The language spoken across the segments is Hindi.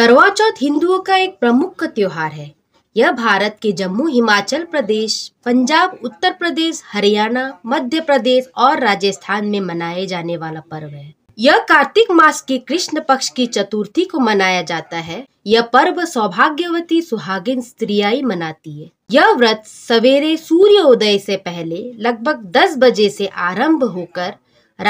करवा चौथ हिंदुओं का एक प्रमुख त्योहार है यह भारत के जम्मू हिमाचल प्रदेश पंजाब उत्तर प्रदेश हरियाणा मध्य प्रदेश और राजस्थान में मनाए जाने वाला पर्व है यह कार्तिक मास के कृष्ण पक्ष की चतुर्थी को मनाया जाता है यह पर्व सौभाग्यवती सुहागिन स्त्रिया मनाती है यह व्रत सवेरे सूर्य उदय से पहले लगभग 10 बजे से आरंभ होकर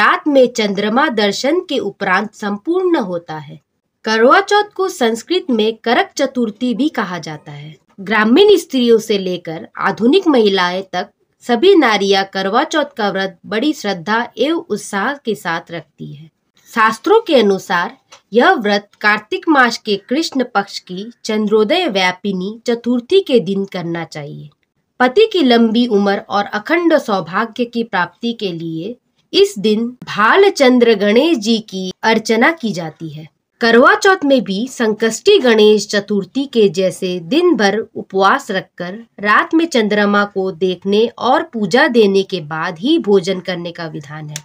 रात में चंद्रमा दर्शन के उपरांत संपूर्ण होता है करवा चौथ को संस्कृत में करक चतुर्थी भी कहा जाता है ग्रामीण स्त्रियों से लेकर आधुनिक महिलाएं तक सभी नारियां करवा चौथ का व्रत बड़ी श्रद्धा एवं उत्साह के साथ रखती है शास्त्रों के अनुसार यह व्रत कार्तिक मास के कृष्ण पक्ष की चंद्रोदय व्यापिनी चतुर्थी के दिन करना चाहिए पति की लंबी उम्र और अखंड सौभाग्य की प्राप्ति के लिए इस दिन भाल चंद्र गणेश जी की अर्चना की जाती है करवा चौथ में भी संकष्टी गणेश चतुर्थी के जैसे दिन भर उपवास रखकर रात में चंद्रमा को देखने और पूजा देने के बाद ही भोजन करने का विधान है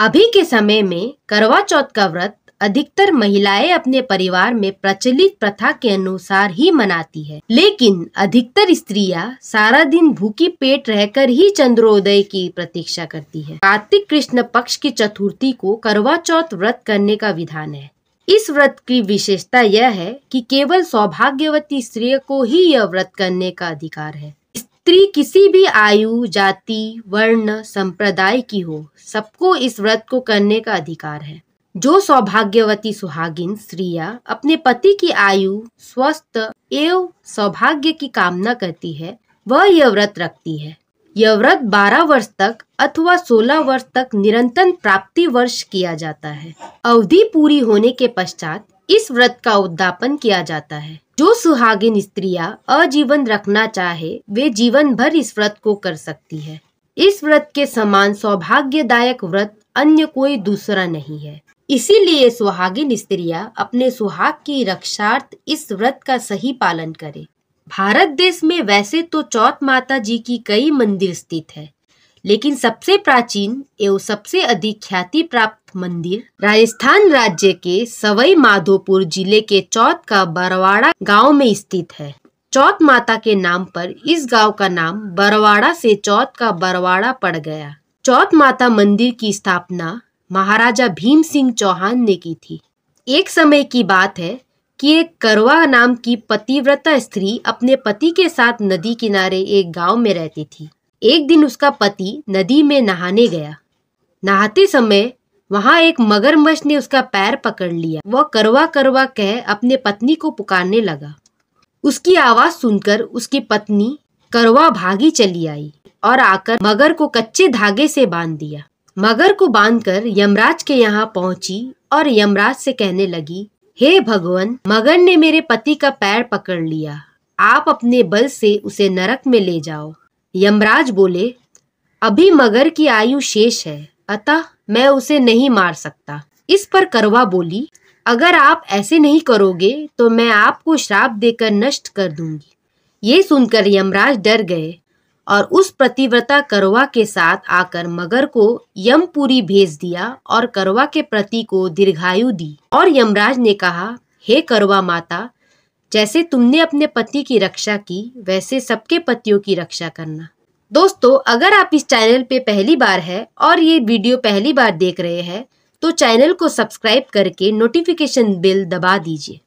अभी के समय में करवा चौथ का व्रत अधिकतर महिलाएं अपने परिवार में प्रचलित प्रथा के अनुसार ही मनाती है लेकिन अधिकतर स्त्रियां सारा दिन भूखी पेट रहकर ही चंद्रोदय की प्रतीक्षा करती है कार्तिक कृष्ण पक्ष की चतुर्थी को करवा चौथ व्रत करने का विधान है इस व्रत की विशेषता यह है कि केवल सौभाग्यवती स्त्री को ही यह व्रत करने का अधिकार है स्त्री किसी भी आयु जाति वर्ण संप्रदाय की हो सबको इस व्रत को करने का अधिकार है जो सौभाग्यवती सुहागिन स्त्रिया अपने पति की आयु स्वस्थ एवं सौभाग्य की कामना करती है वह यह व्रत रखती है यह व्रत बारह वर्ष तक अथवा सोलह वर्ष तक निरंतर प्राप्ति वर्ष किया जाता है अवधि पूरी होने के पश्चात इस व्रत का उद्यापन किया जाता है जो सुहागिन स्त्रियां अजीवन रखना चाहे वे जीवन भर इस व्रत को कर सकती है इस व्रत के समान सौभाग्यदायक व्रत अन्य कोई दूसरा नहीं है इसीलिए सुहागिन स्त्रियां अपने सुहाग की रक्षार्थ इस व्रत का सही पालन करें भारत देश में वैसे तो चौथ माता जी की कई मंदिर स्थित है लेकिन सबसे प्राचीन एवं सबसे अधिक ख्याति प्राप्त मंदिर राजस्थान राज्य के सवई माधोपुर जिले के चौथ का बरवाड़ा गांव में स्थित है चौथ माता के नाम पर इस गांव का नाम बरवाड़ा से चौथ का बरवाड़ा पड़ गया चौथ माता मंदिर की स्थापना महाराजा भीम सिंह चौहान ने की थी एक समय की बात है कि एक करवा नाम की पतिव्रता स्त्री अपने पति के साथ नदी किनारे एक गांव में रहती थी एक दिन उसका पति नदी में नहाने गया नहाते समय वहां एक मगरमच्छ ने उसका पैर पकड़ लिया वह करवा करवा कह अपने पत्नी को पुकारने लगा उसकी आवाज सुनकर उसकी पत्नी करवा भागी चली आई और आकर मगर को कच्चे धागे से बांध दिया मगर को बांधकर यमराज के यहाँ पहुंची और यमराज से कहने लगी हे भगवान मगन ने मेरे पति का पैर पकड़ लिया आप अपने बल से उसे नरक में ले जाओ यमराज बोले अभी मगर की आयु शेष है अतः मैं उसे नहीं मार सकता इस पर करवा बोली अगर आप ऐसे नहीं करोगे तो मैं आपको श्राप देकर नष्ट कर दूंगी ये सुनकर यमराज डर गए और उस प्रतिव्रता करवा के साथ आकर मगर को यमपुरी भेज दिया और करवा के प्रति को दीर्घायु दी और यमराज ने कहा हे करवा माता जैसे तुमने अपने पति की रक्षा की वैसे सबके पतियों की रक्षा करना दोस्तों अगर आप इस चैनल पे पहली बार है और ये वीडियो पहली बार देख रहे हैं तो चैनल को सब्सक्राइब करके नोटिफिकेशन बिल दबा दीजिए